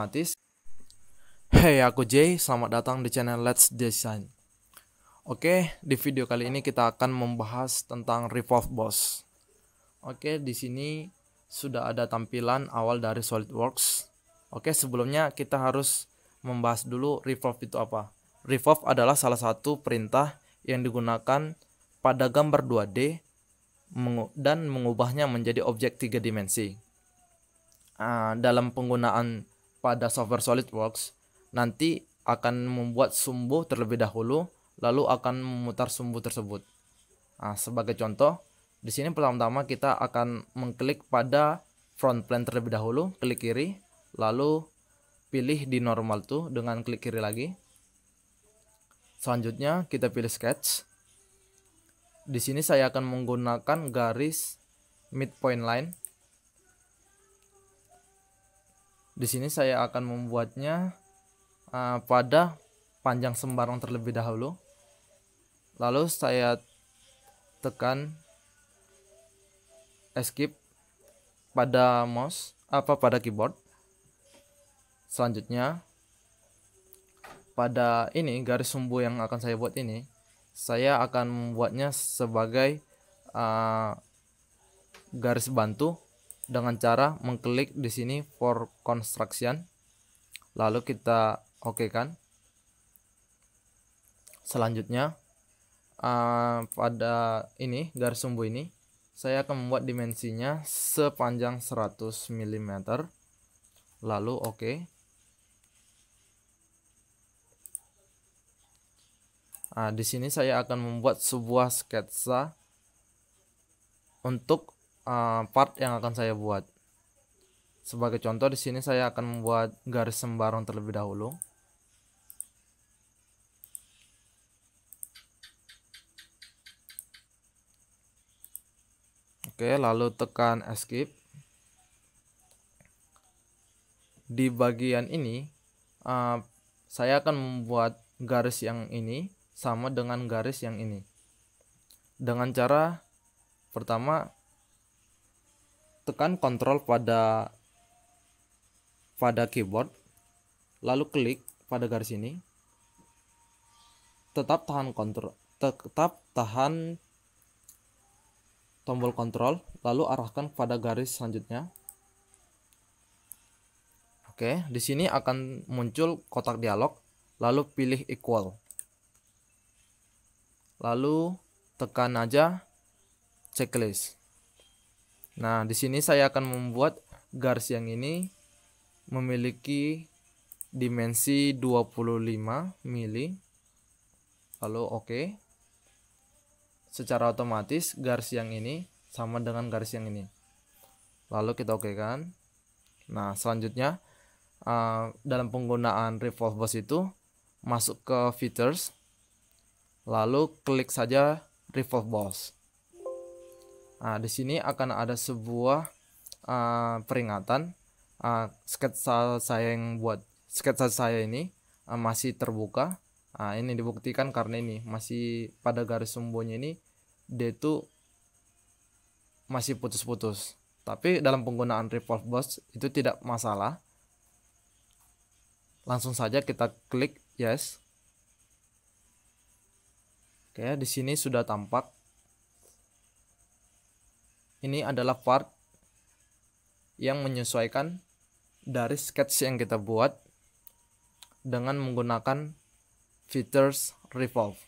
otomatis. Hey, aku Jay, selamat datang di channel Let's Design. Oke, di video kali ini kita akan membahas tentang Revolve Boss. Oke, di sini sudah ada tampilan awal dari SolidWorks. Oke, sebelumnya kita harus membahas dulu Revolve itu apa. Revolve adalah salah satu perintah yang digunakan pada gambar 2D dan mengubahnya menjadi objek tiga dimensi. Ah, dalam penggunaan pada software SolidWorks nanti akan membuat sumbu terlebih dahulu lalu akan memutar sumbu tersebut. Nah, sebagai contoh, di sini pertama-tama kita akan mengklik pada front plane terlebih dahulu, klik kiri, lalu pilih di normal tuh dengan klik kiri lagi. Selanjutnya kita pilih sketch. Di sini saya akan menggunakan garis midpoint line Di sini saya akan membuatnya uh, pada panjang sembarang terlebih dahulu. Lalu saya tekan escape pada mouse apa pada keyboard. Selanjutnya pada ini garis sumbu yang akan saya buat ini, saya akan membuatnya sebagai uh, garis bantu dengan cara mengklik di sini for construction lalu kita oke okay kan selanjutnya uh, pada ini garis sumbu ini saya akan membuat dimensinya sepanjang 100 mm lalu oke okay. Nah, di sini saya akan membuat sebuah sketsa untuk Eh, part yang akan saya buat. Sebagai contoh di sini saya akan membuat garis sembarang terlebih dahulu. Oke, lalu tekan escape. Di bagian ini uh, saya akan membuat garis yang ini sama dengan garis yang ini. Dengan cara pertama tekan kontrol pada pada keyboard lalu klik pada garis ini tetap tahan kontrol tetap tahan tombol kontrol lalu arahkan pada garis selanjutnya Oke, di sini akan muncul kotak dialog, lalu pilih equal. Lalu tekan aja checklist. Nah, di sini saya akan membuat garis yang ini memiliki dimensi 25 mili. Lalu oke. Okay. Secara otomatis garis yang ini sama dengan garis yang ini. Lalu kita oke okay kan. Nah, selanjutnya uh, dalam penggunaan revolve boss itu masuk ke features lalu klik saja revolve boss. Nah, di sini akan ada sebuah uh, peringatan uh, ah, sketsa saya yang buat sketsa saya ini uh, masih terbuka. Nah, ini dibuktikan karena ini masih pada garis sumbunya ini dia itu masih putus-putus. Tapi dalam penggunaan revolve box itu tidak masalah. Langsung saja kita klik yes. Oke, di sini sudah tampak ini adalah part yang menyesuaikan dari sketch yang kita buat dengan menggunakan features revolve.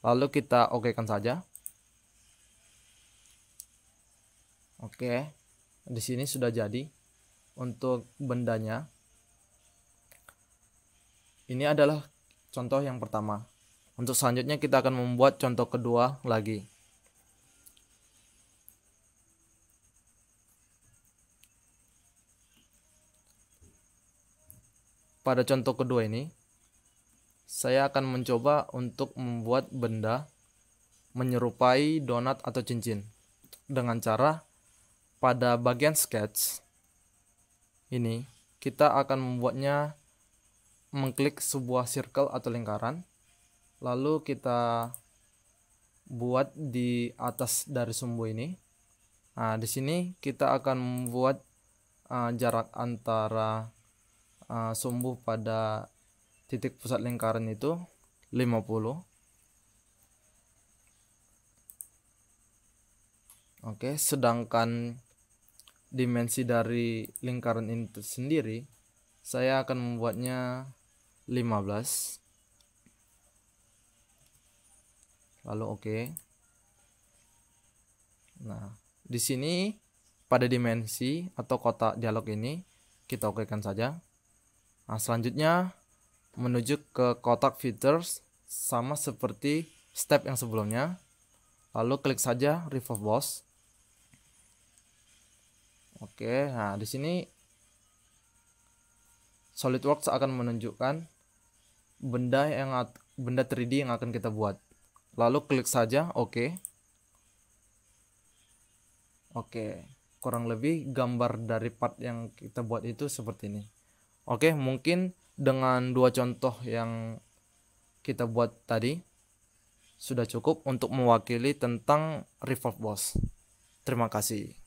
Lalu kita okekan saja. Oke, di sini sudah jadi untuk bendanya. Ini adalah contoh yang pertama. Untuk selanjutnya kita akan membuat contoh kedua lagi. Pada contoh kedua ini, saya akan mencoba untuk membuat benda menyerupai donat atau cincin dengan cara pada bagian sketch ini kita akan membuatnya mengklik sebuah circle atau lingkaran lalu kita buat di atas dari sumbu ini nah di sini kita akan membuat uh, jarak antara Eh, uh, sumbu pada titik pusat lingkaran itu 50 Oke, sedangkan dimensi dari lingkaran ini sendiri saya akan membuatnya 15 lalu oke okay. nah di sini pada dimensi atau kotak dialog ini kita okekan saja Nah, selanjutnya menuju ke kotak filters sama seperti step yang sebelumnya. Lalu klik saja Revolve Boss. Oke, nah di sini SolidWorks akan menunjukkan benda yang benda 3D yang akan kita buat. Lalu klik saja OK. Oke, kurang lebih gambar dari part yang kita buat itu seperti ini. Oke, mungkin dengan dua contoh yang kita buat tadi sudah cukup untuk mewakili tentang revolve boss. Terima kasih.